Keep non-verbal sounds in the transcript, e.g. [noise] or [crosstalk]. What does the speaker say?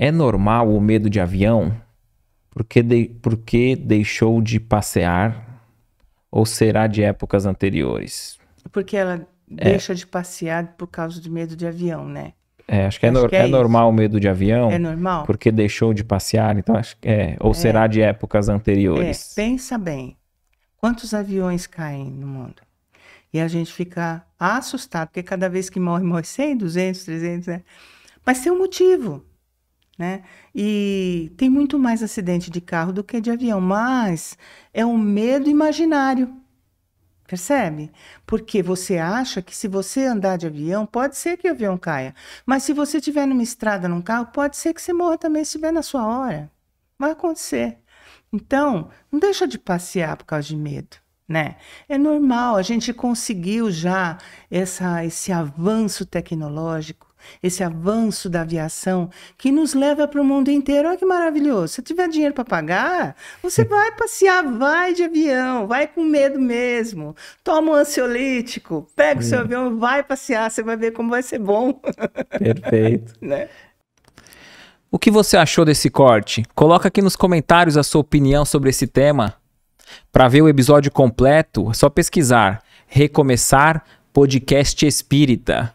É normal o medo de avião? Porque, de, porque deixou de passear? Ou será de épocas anteriores? Porque ela é. deixa de passear por causa do medo de avião, né? É, acho que, é acho é, que é, é normal o medo de avião. É normal. Porque deixou de passear, então acho que é. Ou é. será de épocas anteriores? É, pensa bem. Quantos aviões caem no mundo? E a gente fica assustado, porque cada vez que morre, morre 100, 200, 300, né? Mas tem um motivo né? E tem muito mais acidente de carro do que de avião, mas é um medo imaginário. Percebe? Porque você acha que se você andar de avião, pode ser que o avião caia. Mas se você estiver numa estrada, num carro, pode ser que você morra também se estiver na sua hora. Vai acontecer. Então, não deixa de passear por causa de medo. Né? É normal, a gente conseguiu já essa, esse avanço tecnológico esse avanço da aviação que nos leva para o mundo inteiro. Olha que maravilhoso. Se tiver dinheiro para pagar, você [laughs] vai passear, vai de avião, vai com medo mesmo. Toma um ansiolítico, pega o seu hum. avião, vai passear, você vai ver como vai ser bom. Perfeito. [laughs] né? O que você achou desse corte? Coloca aqui nos comentários a sua opinião sobre esse tema. Para ver o episódio completo, é só pesquisar Recomeçar Podcast Espírita.